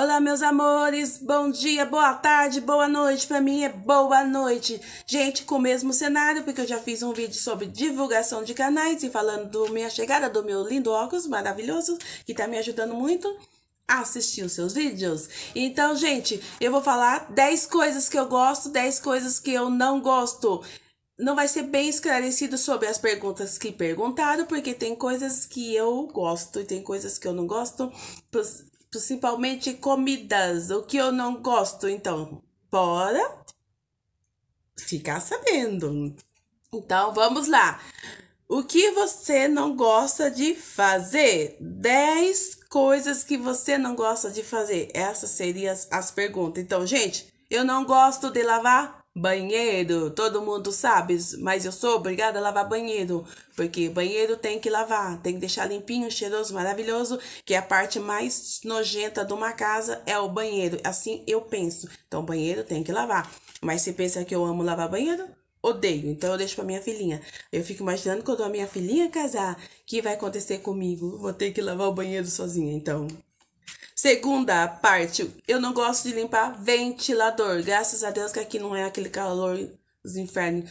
Olá, meus amores, bom dia, boa tarde, boa noite. Pra mim é boa noite. Gente, com o mesmo cenário, porque eu já fiz um vídeo sobre divulgação de canais e falando da minha chegada do meu lindo óculos maravilhoso, que tá me ajudando muito a assistir os seus vídeos. Então, gente, eu vou falar 10 coisas que eu gosto, 10 coisas que eu não gosto não vai ser bem esclarecido sobre as perguntas que perguntaram, porque tem coisas que eu gosto e tem coisas que eu não gosto principalmente comidas, o que eu não gosto, então, bora ficar sabendo. Então, vamos lá. O que você não gosta de fazer? 10 coisas que você não gosta de fazer. Essas seriam as perguntas. Então, gente, eu não gosto de lavar Banheiro, todo mundo sabe, mas eu sou obrigada a lavar banheiro, porque banheiro tem que lavar, tem que deixar limpinho, cheiroso, maravilhoso, que é a parte mais nojenta de uma casa é o banheiro. Assim eu penso. Então banheiro tem que lavar. Mas se pensa que eu amo lavar banheiro, odeio, então eu deixo pra minha filhinha. Eu fico imaginando quando a minha filhinha casar, o que vai acontecer comigo? Vou ter que lavar o banheiro sozinha, então. Segunda parte, eu não gosto de limpar ventilador. Graças a Deus que aqui não é aquele calor dos infernos.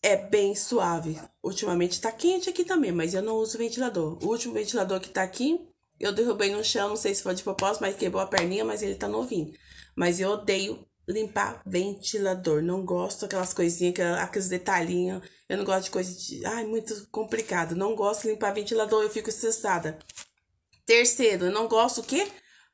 É bem suave. Ultimamente tá quente aqui também, mas eu não uso ventilador. O último ventilador que tá aqui, eu derrubei no chão, não sei se foi de propósito, mas quebrou a perninha, mas ele tá novinho. Mas eu odeio limpar ventilador. Não gosto aquelas coisinhas, aqueles detalhinhos. Eu não gosto de coisa de. Ai, muito complicado. Não gosto de limpar ventilador, eu fico estressada. Terceiro, eu não gosto o quê?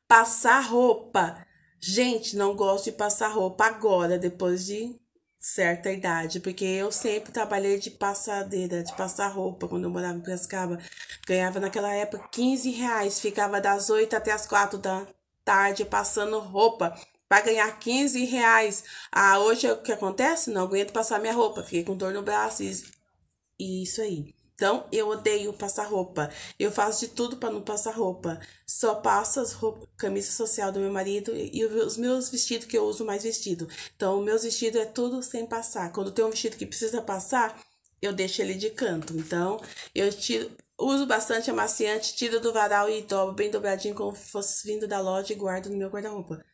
Passar roupa. Gente, não gosto de passar roupa agora, depois de certa idade, porque eu sempre trabalhei de passadeira, de passar roupa quando eu morava em Piracicaba. Ganhava naquela época 15 reais, ficava das 8 até as 4 da tarde passando roupa para ganhar 15 reais. Ah, hoje o que acontece? Não aguento passar minha roupa, fiquei com dor no braço e isso aí. Então, eu odeio passar roupa. Eu faço de tudo para não passar roupa. Só passo as roupas, camisa social do meu marido e, e os meus vestidos que eu uso mais vestido. Então, o meu vestido é tudo sem passar. Quando tem um vestido que precisa passar, eu deixo ele de canto. Então, eu tiro, uso bastante amaciante, tiro do varal e dobro bem dobradinho como se fosse vindo da loja e guardo no meu guarda-roupa.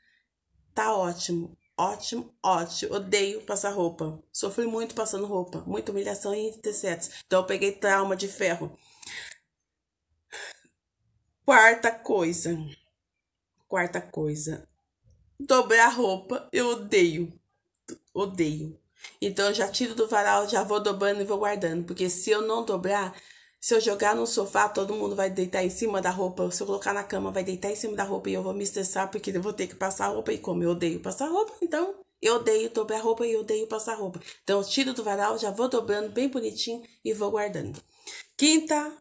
Tá ótimo. Ótimo, ótimo. Odeio passar roupa. Sofri muito passando roupa. Muita humilhação e etc. Então eu peguei trauma de ferro. Quarta coisa. Quarta coisa. Dobrar roupa, eu odeio. Odeio. Então eu já tiro do varal, já vou dobrando e vou guardando. Porque se eu não dobrar, se eu jogar no sofá, todo mundo vai deitar em cima da roupa. Se eu colocar na cama, vai deitar em cima da roupa e eu vou me estressar porque eu vou ter que passar roupa. E como eu odeio passar roupa, então eu odeio dobrar roupa e eu odeio passar roupa. Então eu tiro do varal, já vou dobrando bem bonitinho e vou guardando. Quinta,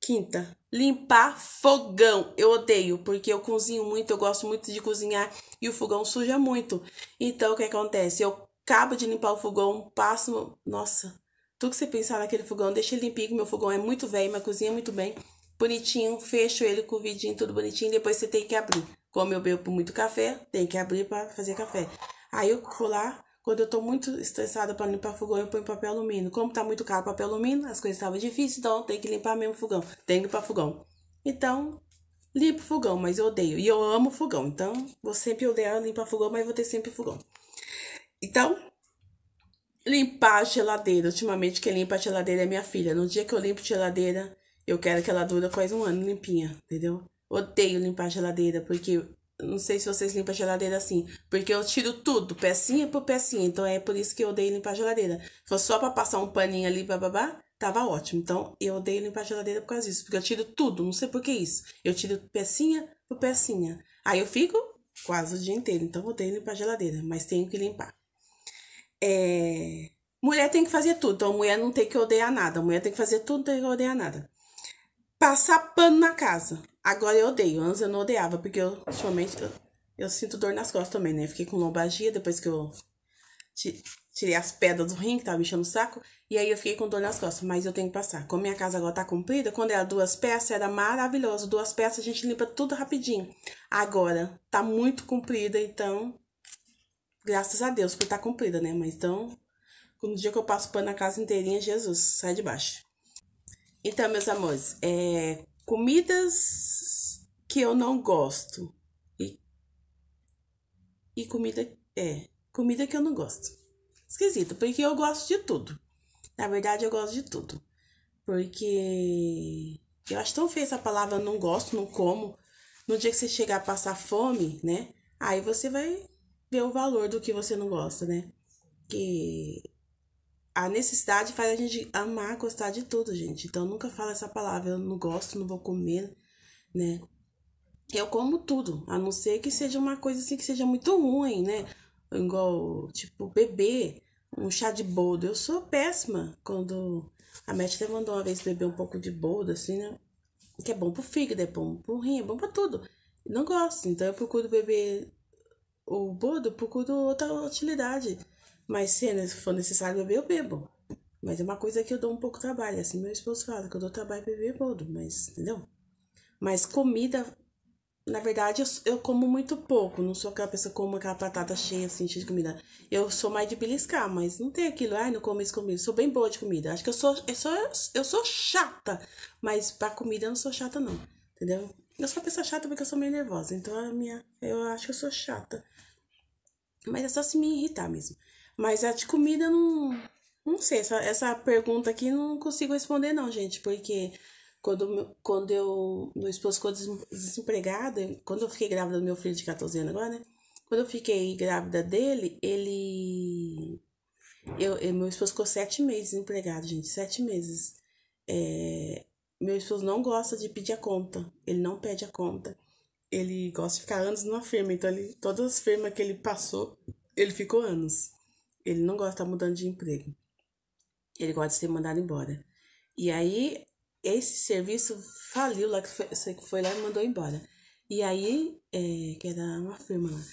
quinta, limpar fogão. Eu odeio, porque eu cozinho muito, eu gosto muito de cozinhar e o fogão suja muito. Então o que acontece? Eu acabo de limpar o fogão, passo, nossa, tudo que você pensar naquele fogão, deixa ele limpinho, meu fogão é muito velho, mas cozinha é muito bem. Bonitinho, fecho ele com o vidinho, tudo bonitinho, depois você tem que abrir. Como eu bebo muito café, tem que abrir para fazer café. Aí eu vou lá, quando eu tô muito estressada para limpar fogão, eu ponho papel alumínio. Como tá muito caro papel alumínio, as coisas estavam difíceis, então tem que limpar mesmo o fogão. Tem que limpar fogão. Então, limpo fogão, mas eu odeio. E eu amo fogão, então vou sempre odiar limpar fogão, mas vou ter sempre fogão. Então, Limpar a geladeira. Ultimamente, quem limpa a geladeira é minha filha. No dia que eu limpo a geladeira, eu quero que ela dure quase um ano limpinha, entendeu? Odeio limpar a geladeira, porque. Não sei se vocês limpam a geladeira assim. Porque eu tiro tudo, pecinha por pecinha. Então é por isso que eu odeio limpar a geladeira. Se fosse só pra passar um paninho ali, bababá, tava ótimo. Então eu odeio limpar a geladeira por causa disso. Porque eu tiro tudo, não sei por que isso. Eu tiro pecinha por pecinha. Aí eu fico quase o dia inteiro. Então eu odeio limpar a geladeira, mas tenho que limpar. É... Mulher tem que fazer tudo, então mulher não tem que odiar nada, a mulher tem que fazer tudo, não tem que odiar nada. Passar pano na casa. Agora eu odeio, antes eu não odiava, porque eu, ultimamente, eu, eu sinto dor nas costas também, né? Fiquei com lombalgia depois que eu tirei as pedras do rim, que tava me enchendo o saco, e aí eu fiquei com dor nas costas, mas eu tenho que passar. Como minha casa agora tá comprida, quando era duas peças, era maravilhoso. Duas peças a gente limpa tudo rapidinho. Agora, tá muito comprida, então Graças a Deus, que está cumprida, né? Mas então, no dia que eu passo pano na casa inteirinha, Jesus, sai de baixo. Então, meus amores, é, comidas que eu não gosto. E, e comida. É, comida que eu não gosto. Esquisito, porque eu gosto de tudo. Na verdade, eu gosto de tudo. Porque eu acho tão feia essa palavra não gosto, não como. No dia que você chegar a passar fome, né? Aí você vai ver o valor do que você não gosta, né? Que a necessidade faz a gente amar, gostar de tudo, gente. Então nunca fala essa palavra, eu não gosto, não vou comer, né? Eu como tudo, a não ser que seja uma coisa assim que seja muito ruim, né? Igual, tipo, beber um chá de boldo. Eu sou péssima quando a Mestre até mandou uma vez beber um pouco de boldo, assim, né? Que é bom pro fígado, é bom pro rim, é bom pra tudo. Não gosto, então eu procuro beber o bordo procuro outra utilidade. Mas é se for necessário beber, eu bebo. Mas é uma coisa que eu dou um pouco de trabalho. Assim, meu esposo fala que eu dou trabalho pra beber bodo mas entendeu? Mas comida, na verdade, eu, eu como muito pouco. Não sou aquela pessoa que come aquela batata cheia, assim, cheia de comida. Eu sou mais de beliscar, mas não tem aquilo. Ai, não como isso comigo. Sou bem boa de comida. Acho que eu sou, eu sou, eu sou chata. Mas pra comida eu não sou chata, não. Entendeu? Eu sou uma pessoa chata porque eu sou meio nervosa, então a minha, eu acho que eu sou chata. Mas é só se me irritar mesmo. Mas a de comida não. Não sei, essa, essa pergunta aqui não consigo responder, não, gente, porque quando, quando eu. Meu esposo ficou desempregado, quando eu fiquei grávida do meu filho de 14 anos agora, né? Quando eu fiquei grávida dele, ele. Eu, eu meu esposo ficou sete meses desempregado, gente, sete meses. É, meu esposo não gosta de pedir a conta. Ele não pede a conta. Ele gosta de ficar anos numa firma. Então, ele, todas as firmas que ele passou, ele ficou anos. Ele não gosta de estar mudando de emprego. Ele gosta de ser mandado embora. E aí, esse serviço faliu lá, que foi, foi lá e mandou embora. E aí, é, que era uma firma lá.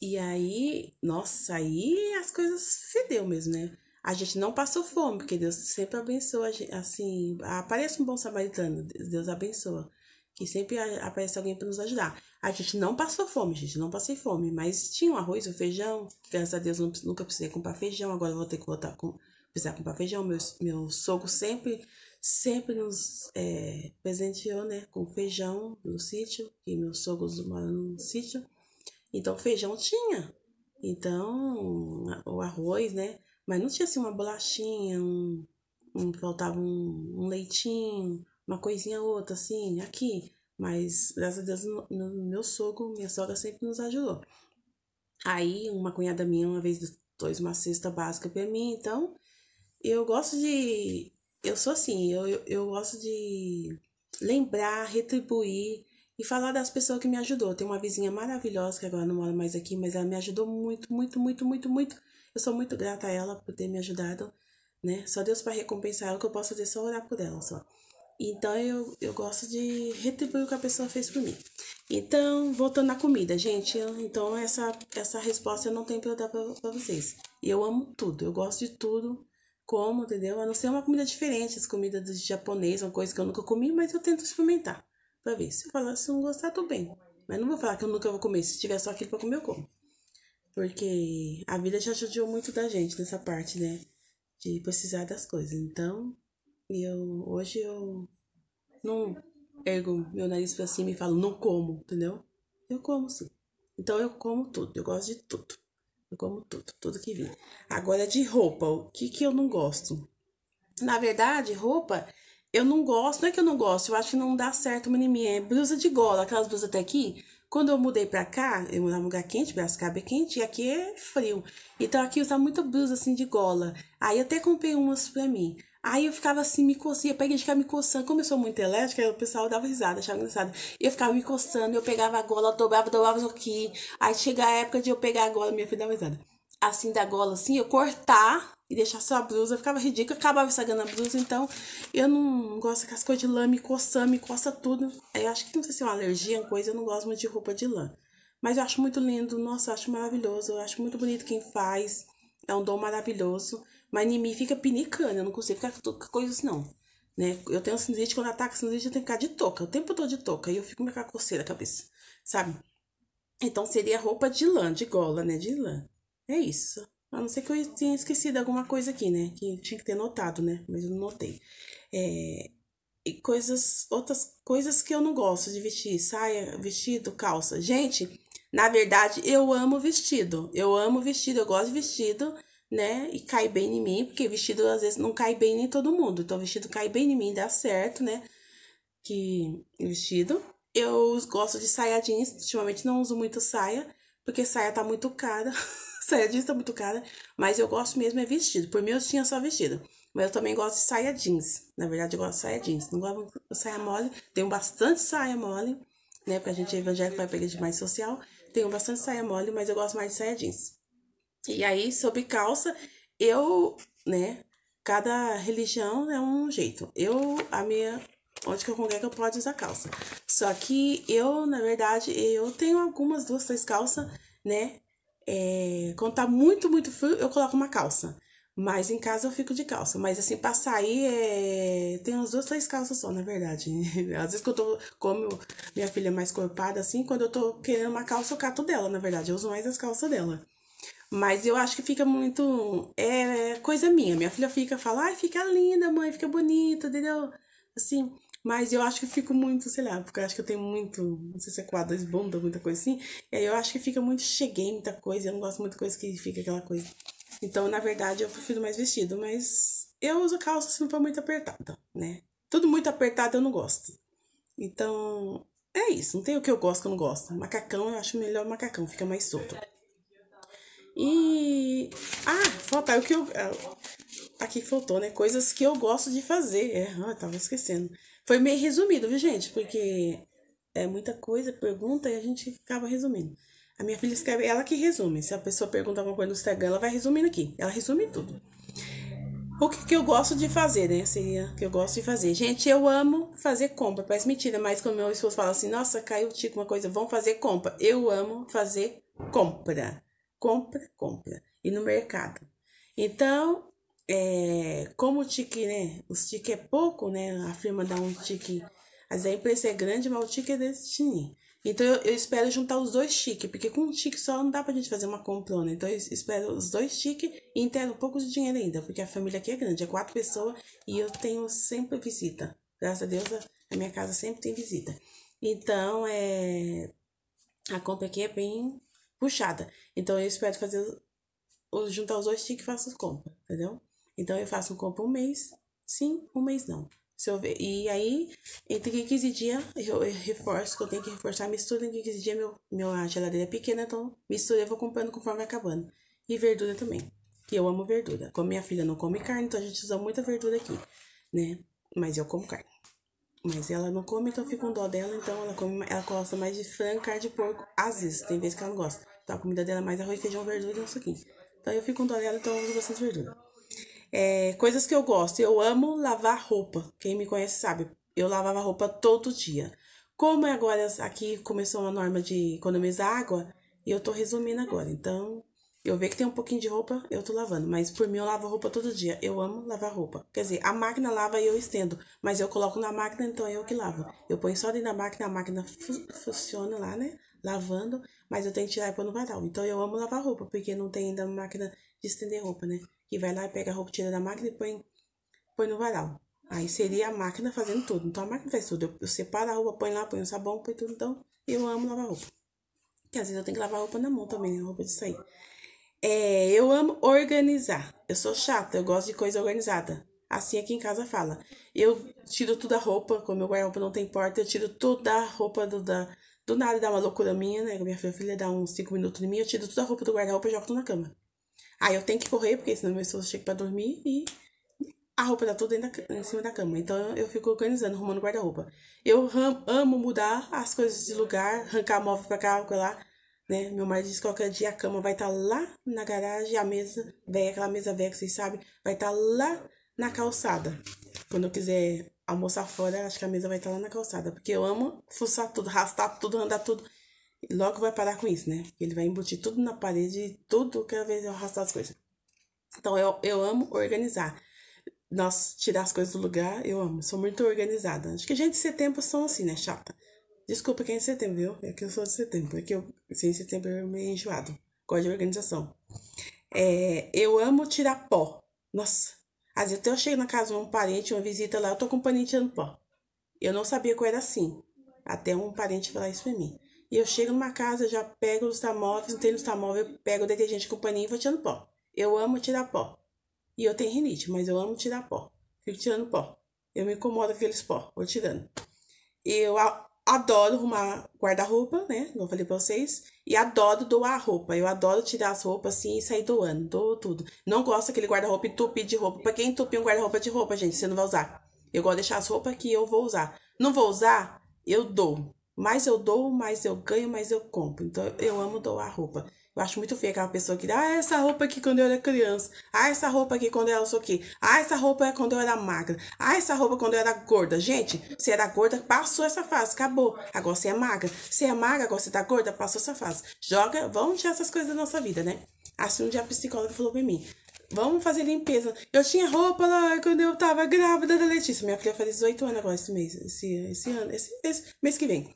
E aí, nossa, aí as coisas fedeu mesmo, né? A gente não passou fome, porque Deus sempre abençoa, assim, aparece um bom samaritano, Deus abençoa. Que sempre aparece alguém para nos ajudar. A gente não passou fome, gente, não passei fome, mas tinha o arroz, o feijão, graças a Deus nunca precisei comprar feijão, agora vou ter que voltar com, precisar comprar feijão. Meu, meu sogro sempre, sempre nos é, presenteou, né, com feijão no sítio, e meus sogro moram no sítio. Então, feijão tinha. Então, o arroz, né, mas não tinha assim uma bolachinha, um, um faltava um, um, leitinho, uma coisinha outra, assim, aqui. Mas, graças a Deus, no, no, meu sogro, minha sogra sempre nos ajudou. Aí, uma cunhada minha, uma vez, dois uma cesta básica para mim. Então, eu gosto de... Eu sou assim, eu, eu, eu gosto de lembrar, retribuir e falar das pessoas que me ajudou. Tem uma vizinha maravilhosa que agora não mora mais aqui, mas ela me ajudou muito, muito, muito, muito, muito. Eu sou muito grata a ela por ter me ajudado, né? Só Deus para recompensar ela, que eu posso fazer é só orar por ela só. Então eu, eu gosto de retribuir o que a pessoa fez por mim. Então, voltando à comida, gente, então essa, essa resposta eu não tenho para dar para vocês. Eu amo tudo, eu gosto de tudo, como, entendeu? A não ser uma comida diferente, as comidas do japonês, uma coisa que eu nunca comi, mas eu tento experimentar para ver. Se eu falar, se eu não gostar, tudo bem. Mas não vou falar que eu nunca vou comer. Se tiver só aquilo para comer, eu como. Porque a vida já ajudou muito da gente nessa parte, né? De precisar das coisas. Então, eu hoje eu não ergo meu nariz pra cima e falo, não como, entendeu? Eu como sim. Então eu como tudo, eu gosto de tudo. Eu como tudo, tudo que vem. Agora de roupa, o que que eu não gosto? Na verdade, roupa, eu não gosto, não é que eu não gosto, eu acho que não dá certo mim. É blusa de gola, aquelas blusas até aqui, quando eu mudei pra cá, eu morava num lugar quente, Brascaba é quente, e aqui é frio. Então aqui usa muita blusa assim de gola. Aí até comprei umas pra mim. Aí eu ficava assim, me coçando, peguei de ficar me coçando. Como eu sou muito elétrica, o pessoal dava risada, achava engraçado. Eu ficava me coçando, eu pegava a gola, dobrava, dobrava isso aqui. Aí chega a época de eu pegar a gola, minha filha dava risada. Assim, da gola, assim, eu cortar e só a blusa, ficava ridículo, acabava estragando a blusa, então eu não gosto daquelas coisas de lã, me coçando, me coça tudo. Eu acho que não sei se é uma alergia, uma coisa, eu não gosto muito de roupa de lã. Mas eu acho muito lindo, nossa, eu acho maravilhoso, eu acho muito bonito quem faz, é um dom maravilhoso. Mas em mim fica pinicando, eu não consigo ficar com coisas assim, não. Né? Eu tenho sinusite, quando ataca sinusite eu tenho que ficar de touca, o tempo todo de touca, e eu fico com a coceira a cabeça, sabe? Então seria roupa de lã, de gola, né, de lã. É isso. A não ser que eu tenha esquecido alguma coisa aqui, né? Que tinha que ter notado, né? Mas eu não notei. É, e coisas, outras coisas que eu não gosto de vestir, saia, vestido, calça. Gente, na verdade, eu amo vestido. Eu amo vestido, eu gosto de vestido, né? E cai bem em mim, porque vestido às vezes não cai bem em todo mundo. Então, vestido cai bem em mim, dá certo, né? Que vestido. Eu gosto de saia jeans, ultimamente não uso muito saia, porque saia tá muito cara. Saia jeans tá muito cara, mas eu gosto mesmo é vestido. Por mim eu tinha só vestido. Mas eu também gosto de saia jeans. Na verdade, eu gosto de saia jeans. Não gosto de saia mole. Tenho bastante saia mole, né? Porque a gente é evangélico, vai pegar de mais social. Tenho bastante saia mole, mas eu gosto mais de saia jeans. E aí, sobre calça, eu, né? Cada religião é um jeito. Eu, a minha. Onde que eu congrego, eu posso usar calça. Só que eu, na verdade, eu tenho algumas, duas, três calças, né? É, quando tá muito, muito frio, eu coloco uma calça. Mas em casa eu fico de calça. Mas assim, pra sair, é... tem umas duas, três calças só, na verdade. Às vezes que eu tô, como minha filha é mais corpada, assim, quando eu tô querendo uma calça, eu cato dela, na verdade. Eu uso mais as calças dela. Mas eu acho que fica muito. É, é coisa minha. Minha filha fica, fala, ai, fica linda, mãe, fica bonita, entendeu? Assim. Mas eu acho que eu fico muito, sei lá, porque eu acho que eu tenho muito, não sei se é quadras bunda, muita coisa assim. E aí eu acho que fica muito, cheguei muita coisa, eu não gosto muito de coisa que fica aquela coisa. Então, na verdade, eu prefiro mais vestido, mas eu uso calça se não for muito apertada, né? Tudo muito apertado eu não gosto. Então, é isso. Não tem o que eu gosto que eu não gosto. Macacão, eu acho melhor macacão, fica mais solto. E. Ah, faltar o que eu. Ah, tá aqui faltou, né? Coisas que eu gosto de fazer. É, ah, eu tava esquecendo. Foi meio resumido, viu, gente? Porque é muita coisa, pergunta e a gente ficava resumindo. A minha filha escreve, ela que resume. Se a pessoa pergunta alguma coisa no Instagram, ela vai resumindo aqui. Ela resume tudo. O que, que eu gosto de fazer, né? Seria o que eu gosto de fazer. Gente, eu amo fazer compra. Parece mentira, mas quando meu esposo fala assim, nossa, caiu o tico, uma coisa, vão fazer compra. Eu amo fazer compra. Compra, compra. E no mercado. Então, é, como o tique, né? Os tique é pouco, né? A firma dá um tique. Mas a empresa é grande, mas o tique é time Então eu, eu, espero juntar os dois tique, porque com um tique só não dá pra gente fazer uma comprona. Então eu espero os dois tique e entero um pouco de dinheiro ainda, porque a família aqui é grande, é quatro pessoas e eu tenho sempre visita. Graças a Deus, a minha casa sempre tem visita. Então é. A compra aqui é bem puxada. Então eu espero fazer. Juntar os dois tique e faço compras entendeu? Então eu faço um compra um mês, sim, um mês não. Se eu ver, e aí, entre 15 dias, eu, reforço que eu tenho que reforçar a mistura. Entre 15 dias, meu, minha geladeira é pequena, então mistura eu vou comprando conforme acabando. E verdura também, que eu amo verdura. Como minha filha não come carne, então a gente usa muita verdura aqui, né? Mas eu como carne. Mas ela não come, então eu fico com dó dela. Então ela come, ela gosta mais de frango, carne de porco. Às vezes, tem vezes que ela não gosta. Então a comida dela é mais arroz, feijão, verdura e um suquinho. Então eu fico com dó dela, então eu uso bastante verdura. É, coisas que eu gosto. Eu amo lavar roupa. Quem me conhece sabe, eu lavava roupa todo dia. Como agora aqui começou uma norma de economizar água, e eu tô resumindo agora. Então, eu vejo que tem um pouquinho de roupa, eu tô lavando. Mas por mim, eu lavo roupa todo dia. Eu amo lavar roupa. Quer dizer, a máquina lava e eu estendo. Mas eu coloco na máquina, então é eu que lavo. Eu ponho só dentro da máquina, a máquina fu funciona lá, né? Lavando. Mas eu tenho que tirar e pôr no varal. Então eu amo lavar roupa, porque não tem ainda máquina de estender roupa, né? e vai lá e pega a roupa, tira da máquina e põe, põe no varal. Aí seria a máquina fazendo tudo. Então a máquina faz tudo. Eu, eu separo a roupa, põe lá, põe o sabão, põe tudo. Então eu amo lavar roupa. Que às vezes eu tenho que lavar roupa na mão também, né? roupa de sair. É, eu amo organizar. Eu sou chata, eu gosto de coisa organizada. Assim aqui em casa fala. Eu tiro toda a roupa, como meu guarda-roupa não tem porta, eu tiro toda a roupa do, da, do nada, dá uma loucura minha, né? Minha filha dá uns 5 minutos em mim, eu tiro toda a roupa do guarda-roupa e jogo tudo na cama. Aí eu tenho que correr, porque senão meu esposo chega pra dormir e a roupa tá toda em cima da cama. Então eu fico organizando, arrumando guarda-roupa. Eu amo mudar as coisas de lugar, arrancar móvel pra cá, pra lá. Né? Meu marido diz que qualquer dia a cama vai estar tá lá na garagem, a mesa velha, aquela mesa velha que vocês sabem, vai estar tá lá na calçada. Quando eu quiser almoçar fora, acho que a mesa vai estar tá lá na calçada. Porque eu amo fuçar tudo, arrastar tudo, andar tudo. Logo vai parar com isso, né? Ele vai embutir tudo na parede, e tudo que vez eu arrastar as coisas. Então eu, eu amo organizar. Nós tirar as coisas do lugar, eu amo. Sou muito organizada. Acho que gente de setembro são assim, né? Chata. Desculpa quem é de setembro, viu? É que eu sou de setembro. É que eu, sem assim, setembro, eu meio enjoado. Gosto de organização. É, eu amo tirar pó. Nossa. Às vezes até eu chego na casa de um parente, uma visita lá, eu tô com um paninho tirando pó. Eu não sabia que eu era assim. Até um parente falar isso pra mim. E eu chego numa casa, já pego os tamóveis, não tenho os tamóveis, pego o detergente de companhia e vou tirando pó. Eu amo tirar pó. E eu tenho rinite, mas eu amo tirar pó. Fico tirando pó. Eu me incomodo com aqueles pó, vou tirando. Eu adoro arrumar guarda-roupa, né? Não falei pra vocês. E adoro doar roupa. Eu adoro tirar as roupas assim e sair doando. Dou tudo. Não gosto daquele guarda-roupa entupido de roupa. Pra quem entupir um guarda-roupa de roupa, gente, você não vai usar. Eu gosto de deixar as roupas que eu vou usar. Não vou usar, eu dou mais eu dou, mais eu ganho, mais eu compro. Então eu amo doar roupa. Eu acho muito feio aquela pessoa que dá ah, essa roupa aqui quando eu era criança. Ah, essa roupa aqui quando eu era o quê, Ah, essa roupa é quando eu era magra. Ah, essa roupa quando eu era gorda. Gente, você era gorda, passou essa fase, acabou. Agora você é magra. Você é magra, agora você tá gorda, passou essa fase. Joga, vamos tirar essas coisas da nossa vida, né? Assim um dia a psicóloga falou pra mim. Vamos fazer limpeza. Eu tinha roupa lá quando eu tava grávida da Letícia. Minha filha faz 18 anos agora esse mês. Esse, esse ano, esse, esse mês que vem.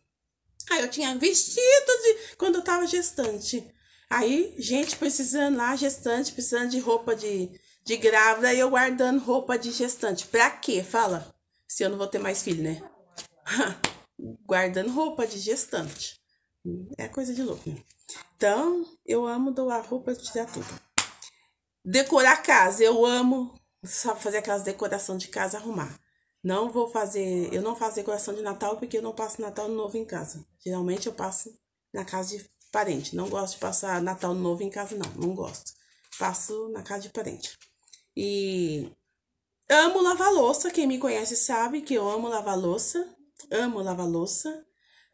Aí eu tinha vestido de quando eu tava gestante. Aí, gente precisando lá, gestante, precisando de roupa de, de grávida, e eu guardando roupa de gestante. Pra quê? Fala. Se eu não vou ter mais filho, né? guardando roupa de gestante. É coisa de louco, né? Então, eu amo doar roupa e tirar tudo. Decorar a casa, eu amo. só fazer aquelas decoração de casa, arrumar. Não vou fazer, eu não faço decoração de Natal porque eu não passo Natal Novo em casa. Geralmente eu passo na casa de parente. Não gosto de passar Natal Novo em casa, não. Não gosto. Passo na casa de parente. E amo lavar louça. Quem me conhece sabe que eu amo lavar louça. Amo lavar louça.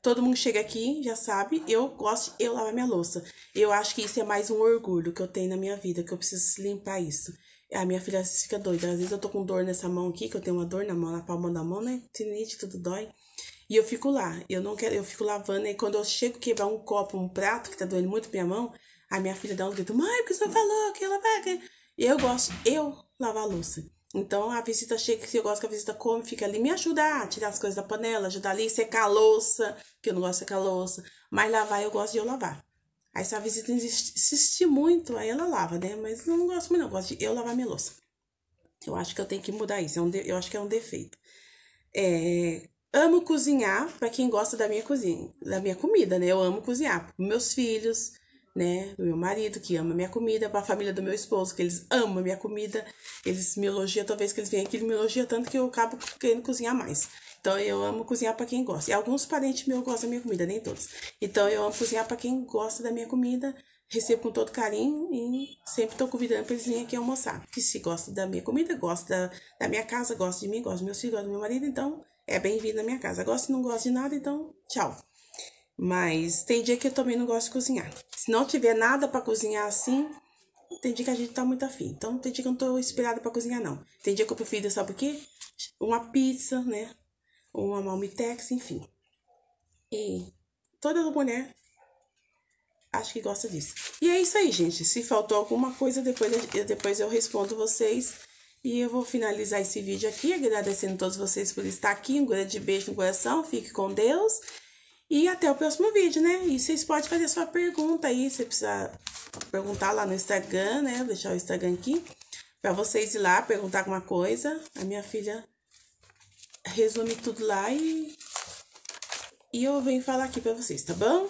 Todo mundo chega aqui, já sabe, eu gosto, eu lavar minha louça. Eu acho que isso é mais um orgulho que eu tenho na minha vida, que eu preciso limpar isso. A minha filha fica doida. Às vezes eu tô com dor nessa mão aqui, que eu tenho uma dor na mão, na palma da mão, né? Tinite, tudo dói. E eu fico lá. Eu não quero, eu fico lavando. E quando eu chego quebrar um copo, um prato, que tá doendo muito minha mão, a minha filha dá um grito: Mãe, que você falou que ela vai. E eu gosto, eu lavar a louça. Então a visita chega, se eu gosto que a visita come, fica ali, me ajudar a tirar as coisas da panela, ajudar ali, secar a louça, que eu não gosto de secar a louça. Mas lavar eu gosto de eu lavar. Aí se a visita insistir muito, aí ela lava, né? Mas eu não gosto muito, não. Eu gosto de eu lavar minha louça. Eu acho que eu tenho que mudar isso. É um de... Eu acho que é um defeito. É... Amo cozinhar para quem gosta da minha cozinha, da minha comida, né? Eu amo cozinhar. Meus filhos, né? Do meu marido, que ama minha comida, para a família do meu esposo, que eles amam a minha comida. Eles me elogiam, talvez que eles venham aqui, eles me elogiam tanto que eu acabo querendo cozinhar mais. Então eu amo cozinhar para quem gosta. E alguns parentes meus gostam da minha comida, nem todos. Então eu amo cozinhar para quem gosta da minha comida. Recebo com todo carinho e sempre estou convidando para eles virem aqui almoçar. Que se gosta da minha comida, gosta da, da minha casa, gosta de mim, gosta dos meus filhos, gosta do meu marido, então é bem-vindo na minha casa. Gosta e não gosta de nada, então tchau. Mas tem dia que eu também não gosto de cozinhar. Se não tiver nada para cozinhar assim, tem dia que a gente tá muito afim. Então tem dia que eu não tô inspirada para cozinhar, não. Tem dia que eu prefiro, sabe o quê? Uma pizza, né? ou uma Malmitex, enfim. E toda mulher acho que gosta disso. E é isso aí, gente. Se faltou alguma coisa, depois eu, depois eu respondo vocês. E eu vou finalizar esse vídeo aqui, agradecendo a todos vocês por estar aqui. Um grande beijo no coração, fique com Deus. E até o próximo vídeo, né? E vocês podem fazer sua pergunta aí, se precisar perguntar lá no Instagram, né? Vou deixar o Instagram aqui, para vocês ir lá perguntar alguma coisa. A minha filha resume tudo lá e, e eu venho falar aqui pra vocês, tá bom?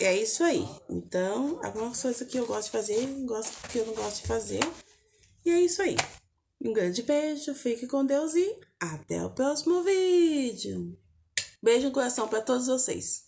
É isso aí. Então, algumas coisas que eu gosto de fazer, gosto que eu não gosto de fazer. E é isso aí. Um grande beijo, fique com Deus e até o próximo vídeo. Beijo no coração para todos vocês.